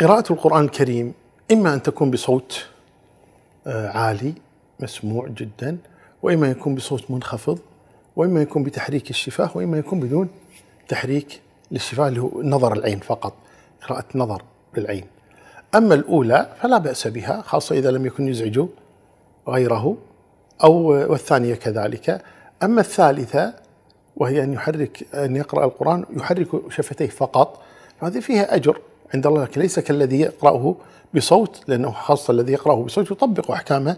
قراءة القرآن الكريم إما أن تكون بصوت آه، عالي مسموع جدا وإما يكون بصوت منخفض وإما يكون بتحريك الشفاه وإما يكون بدون تحريك للشفاه اللي هو نظر العين فقط قراءة نظر للعين أما الأولى فلا بأس بها خاصة إذا لم يكن يزعج غيره أو والثانية كذلك أما الثالثة وهي أن يحرك أن يقرأ القرآن يحرك شفتيه فقط فهذه فيها أجر عند الله لكن ليس كالذي يقرأه بصوت لأنه خاصة الذي يقرأه بصوت يطبق أحكام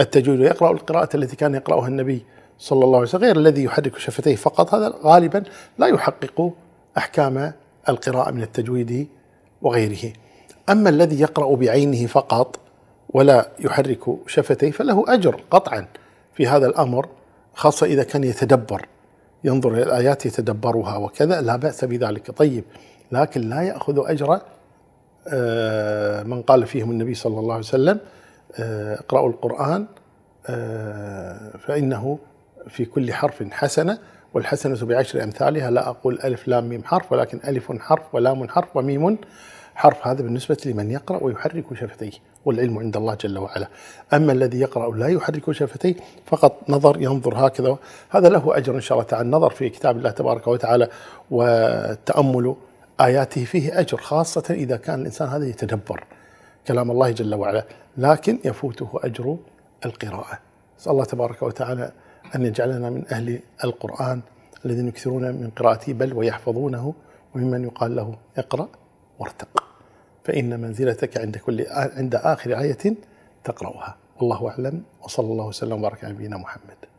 التجويد ويقرأ القراءة التي كان يقرأها النبي صلى الله عليه وسلم غير الذي يحرك شفتيه فقط هذا غالبا لا يحقق أحكام القراءة من التجويد وغيره أما الذي يقرأ بعينه فقط ولا يحرك شفتيه فله أجر قطعا في هذا الأمر خاصة إذا كان يتدبر ينظر إلى الآيات يتدبرها وكذا لا بأس بذلك طيب لكن لا يأخذ أجر آه، من قال فيهم النبي صلى الله عليه وسلم آه، اقرأوا القرآن آه، فإنه في كل حرف حسنة والحسنة بعشر أمثالها لا أقول ألف لام ميم حرف ولكن ألف حرف ولام حرف وميم حرف هذا بالنسبة لمن يقرأ ويحرك شفتيه والعلم عند الله جل وعلا أما الذي يقرأ لا يحرك شفتيه فقط نظر ينظر هكذا هذا له أجر إن شاء الله تعالى النظر في كتاب الله تبارك وتعالى والتأمل آياته فيه أجر خاصة إذا كان الإنسان هذا يتدبر كلام الله جل وعلا لكن يفوته أجر القراءة نسأل الله تبارك وتعالى أن يجعلنا من أهل القرآن الذين يكثرون من قراءته بل ويحفظونه وممن يقال له اقرأ وارتق فإن منزلتك عند كل عند آخر آية تقرأها والله أعلم وصلى الله وسلم وبارك على نبينا محمد